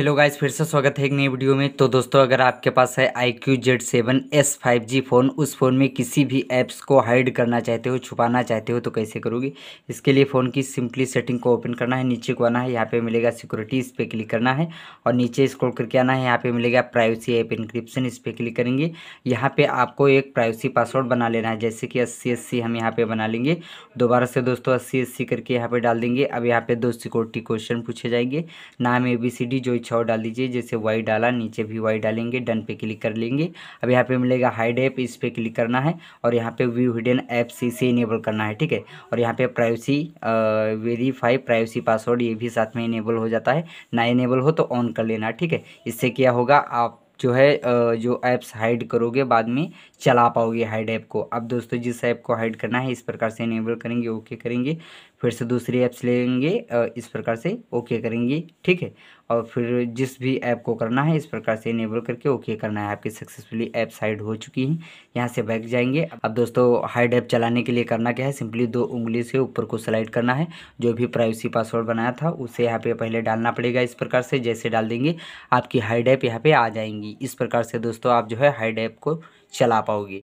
hello guys फिर से स्वागत है एक नई वीडियो में तो दोस्तों अगर आपके पास है I Q Z seven S five G phone उस फ़ोन में किसी भी ऐप्स को हाइड करना चाहते हो छुपाना चाहते हो तो कैसे करोगे इसके लिए फ़ोन की सिंपली सेटिंग को ओपन करना है नीचे को आना है यहाँ पे मिलेगा सिक्योरिटी इस पर क्लिक करना है और नीचे स्क्रॉल करके आना है यहाँ पर मिलेगा प्राइवेसी ऐप इनक्रिप्शन इस पर क्लिक करेंगे यहाँ पर आपको एक प्राइवेसी पासवर्ड बना लेना है जैसे कि अस्सी हम यहाँ पर बना लेंगे दोबारा से दोस्तों अस्सी करके यहाँ पर डाल देंगे अब यहाँ पर दो सिक्योरिटी क्वेश्चन पूछे जाएंगे नाम ए बी सी डी जो कुछ और डाल दीजिए जैसे वाई डाला नीचे भी वाई डालेंगे डन पे क्लिक कर लेंगे अब यहाँ पे मिलेगा हाइड ऐप इस पर क्लिक करना है और यहाँ पे व्यू हिडन ऐप्स इसे इनेबल करना है ठीक है और यहाँ पे प्राइवेसी वेरीफाई प्राइवेसी पासवर्ड ये भी साथ में इनेबल हो जाता है ना इनेबल हो तो ऑन कर लेना ठीक है इससे क्या होगा आप जो है जो ऐप्स हाइड करोगे बाद में चला पाओगे हाइड ऐप को अब दोस्तों जिस ऐप को हाइड करना है इस प्रकार से इनेबल करेंगे ओके करेंगे फिर से दूसरी ऐप्स लेंगे इस प्रकार से ओके करेंगे ठीक है और फिर जिस भी ऐप को करना है इस प्रकार से इनेबल करके ओके करना है आपकी सक्सेसफुली ऐप्स हाइड हो चुकी हैं यहाँ से बैक जाएंगे अब दोस्तों हाइड ऐप चलाने के लिए करना क्या है सिंपली दो उंगली से ऊपर को स्लाइड करना है जो भी प्राइवेसी पासवर्ड बनाया था उसे यहाँ पे पहले डालना पड़ेगा इस प्रकार से जैसे डाल देंगे आपकी हाइड ऐप यहाँ पे आ जाएंगी जाएगी इस प्रकार से दोस्तों आप जो है हाइड ऐप को चला पाओगे